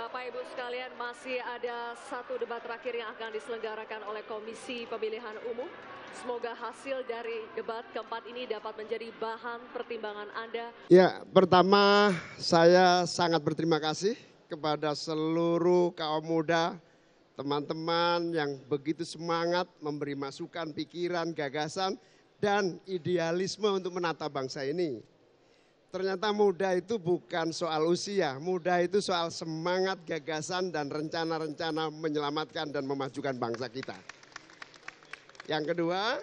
Bapak Ibu sekalian masih ada satu debat terakhir yang akan diselenggarakan oleh Komisi Pemilihan Umum. Semoga hasil dari debat keempat ini dapat menjadi bahan pertimbangan Anda. Ya, pertama saya sangat berterima kasih kepada seluruh kaum muda, teman-teman yang begitu semangat memberi masukan, pikiran, gagasan, dan idealisme untuk menata bangsa ini. Ternyata muda itu bukan soal usia, muda itu soal semangat, gagasan, dan rencana-rencana menyelamatkan dan memajukan bangsa kita. Yang kedua,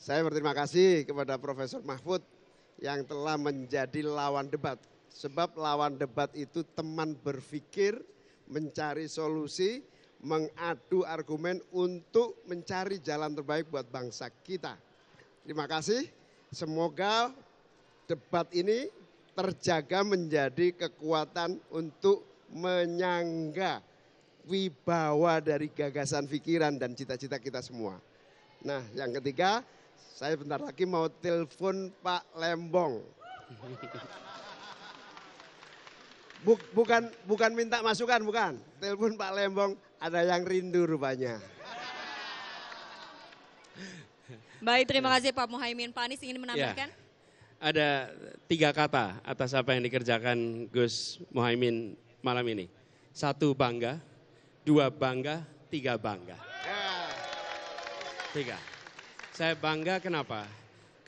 saya berterima kasih kepada Profesor Mahfud yang telah menjadi lawan debat. Sebab lawan debat itu teman berpikir, mencari solusi, mengadu argumen untuk mencari jalan terbaik buat bangsa kita. Terima kasih. Semoga debat ini terjaga menjadi kekuatan untuk menyangga wibawa dari gagasan pikiran dan cita-cita kita semua. Nah, yang ketiga, saya bentar lagi mau telepon Pak Lembong. Buk, bukan bukan minta masukan, bukan. Telepon Pak Lembong, ada yang rindu rupanya. Baik, terima kasih Pak Muhaimin. Pak Anies ingin menambahkan? Ya ada tiga kata atas apa yang dikerjakan Gus Mohaimin malam ini. Satu bangga, dua bangga, tiga bangga. Tiga. Saya bangga kenapa?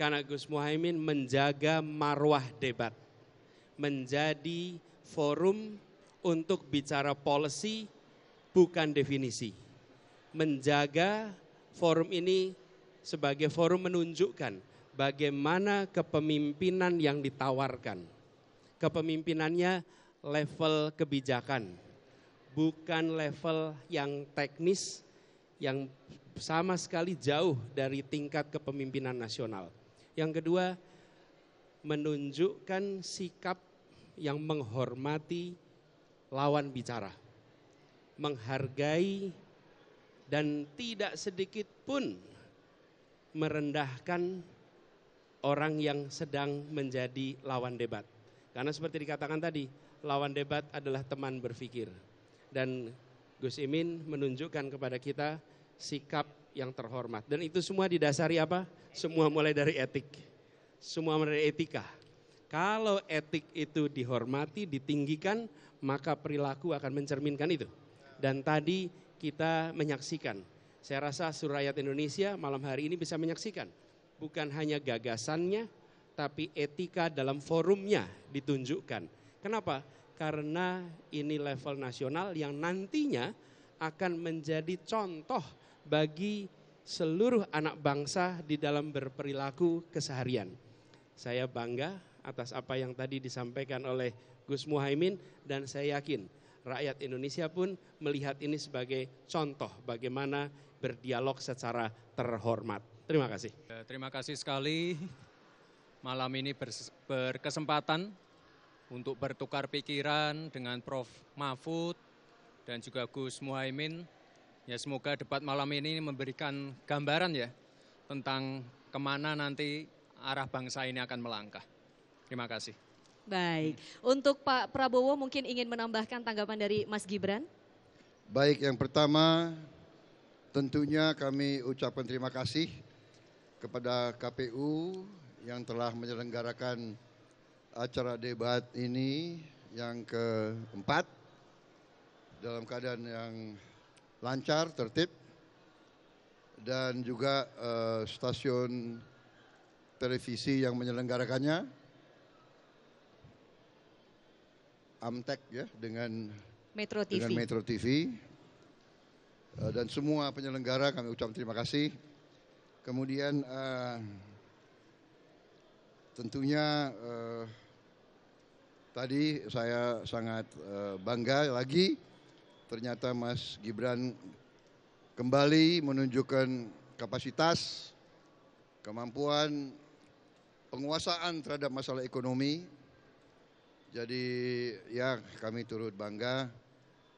Karena Gus Mohaimin menjaga marwah debat. Menjadi forum untuk bicara policy bukan definisi. Menjaga forum ini sebagai forum menunjukkan bagaimana kepemimpinan yang ditawarkan. Kepemimpinannya level kebijakan, bukan level yang teknis yang sama sekali jauh dari tingkat kepemimpinan nasional. Yang kedua, menunjukkan sikap yang menghormati lawan bicara, menghargai dan tidak sedikit pun merendahkan orang yang sedang menjadi lawan debat. Karena seperti dikatakan tadi, lawan debat adalah teman berpikir. Dan Gus Imin menunjukkan kepada kita sikap yang terhormat. Dan itu semua didasari apa? Semua mulai dari etik. Semua mulai dari etika. Kalau etik itu dihormati, ditinggikan, maka perilaku akan mencerminkan itu. Dan tadi kita menyaksikan. Saya rasa Surayat Indonesia malam hari ini bisa menyaksikan bukan hanya gagasannya, tapi etika dalam forumnya ditunjukkan. Kenapa? Karena ini level nasional yang nantinya akan menjadi contoh bagi seluruh anak bangsa di dalam berperilaku keseharian. Saya bangga atas apa yang tadi disampaikan oleh Gus Muhaimin dan saya yakin rakyat Indonesia pun melihat ini sebagai contoh bagaimana berdialog secara terhormat. Terima kasih. Eh, terima kasih sekali malam ini berkesempatan untuk bertukar pikiran dengan Prof. Mahfud dan juga Gus Muhaimin. Ya semoga debat malam ini memberikan gambaran ya tentang kemana nanti arah bangsa ini akan melangkah. Terima kasih. Baik, untuk Pak Prabowo mungkin ingin menambahkan tanggapan dari Mas Gibran. Baik, yang pertama tentunya kami ucapkan terima kasih kepada KPU yang telah menyelenggarakan acara debat ini yang keempat dalam keadaan yang lancar, tertib dan juga uh, stasiun televisi yang menyelenggarakannya Amtek ya dengan Metro TV. Dengan Metro TV. Uh, eh, dan semua penyelenggara kami ucapkan terima kasih. Kemudian uh, tentunya uh, tadi saya sangat uh, bangga lagi ternyata Mas Gibran kembali menunjukkan kapasitas, kemampuan, penguasaan terhadap masalah ekonomi. Jadi ya kami turut bangga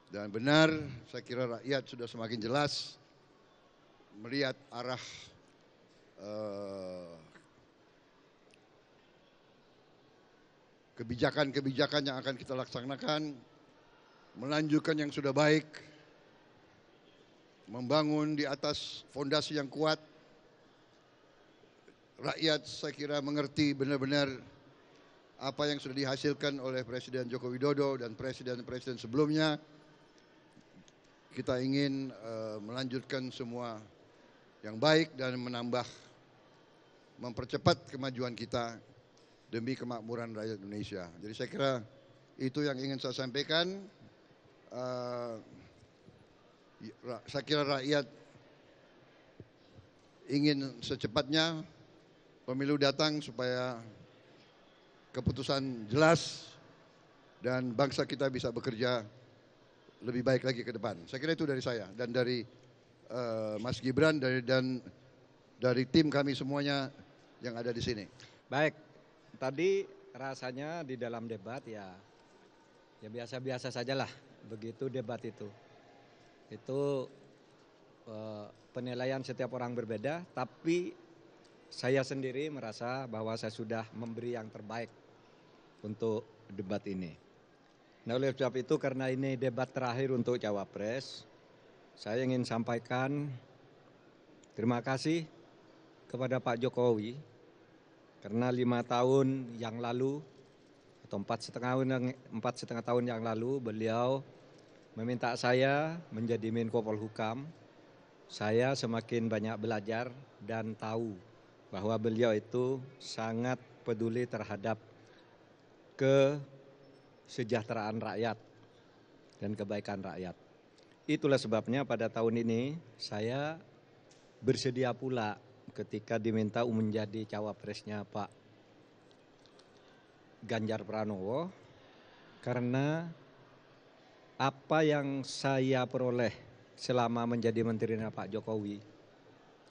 dan benar saya kira rakyat sudah semakin jelas melihat arah Eh, kebijakan-kebijakan yang akan kita laksanakan, melanjutkan yang sudah baik, membangun di atas fondasi yang kuat. Rakyat saya kira mengerti benar-benar apa yang sudah dihasilkan oleh Presiden Joko Widodo dan presiden-presiden sebelumnya. Kita ingin eh, melanjutkan semua yang baik dan menambah mempercepat kemajuan kita demi kemakmuran rakyat Indonesia. Jadi saya kira itu yang ingin saya sampaikan. Eh, saya kira rakyat ingin secepatnya pemilu datang supaya keputusan jelas dan bangsa kita bisa bekerja lebih baik lagi ke depan. Saya kira itu dari saya dan dari eh, Mas Gibran dan dari tim kami semuanya yang ada di sini. Baik, tadi rasanya di dalam debat ya ya biasa-biasa sajalah begitu debat itu. Itu eh, penilaian setiap orang berbeda, tapi saya sendiri merasa bahwa saya sudah memberi yang terbaik untuk debat ini. Nah oleh sebab itu karena ini debat terakhir untuk Cawapres, saya ingin sampaikan terima kasih kepada Pak Jokowi karena lima tahun yang lalu atau empat setengah tahun yang empat setengah tahun yang lalu beliau meminta saya menjadi Menko Polhukam. Saya semakin banyak belajar dan tahu bahwa beliau itu sangat peduli terhadap kesejahteraan rakyat dan kebaikan rakyat. Itulah sebabnya pada tahun ini saya bersedia pula ketika diminta um menjadi cawapresnya Pak Ganjar Pranowo karena apa yang saya peroleh selama menjadi menteri Pak Jokowi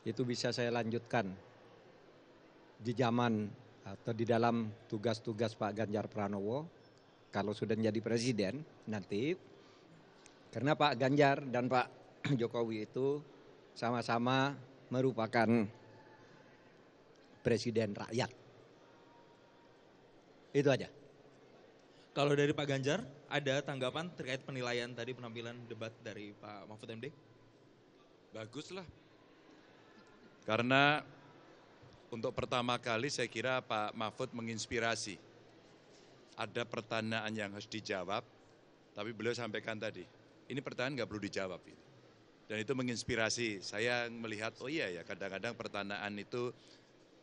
itu bisa saya lanjutkan di zaman atau di dalam tugas-tugas Pak Ganjar Pranowo kalau sudah menjadi presiden nanti karena Pak Ganjar dan Pak Jokowi itu sama-sama merupakan presiden rakyat. Itu aja. Kalau dari Pak Ganjar, ada tanggapan terkait penilaian tadi penampilan debat dari Pak Mahfud MD? Baguslah. Karena untuk pertama kali saya kira Pak Mahfud menginspirasi. Ada pertanyaan yang harus dijawab, tapi beliau sampaikan tadi, ini pertanyaan nggak perlu dijawab. Dan itu menginspirasi. Saya melihat, oh iya ya, kadang-kadang pertanyaan itu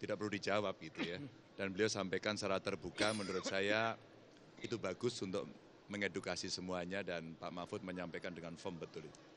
tidak perlu dijawab gitu ya. Dan beliau sampaikan secara terbuka menurut saya itu bagus untuk mengedukasi semuanya dan Pak Mahfud menyampaikan dengan firm betul itu.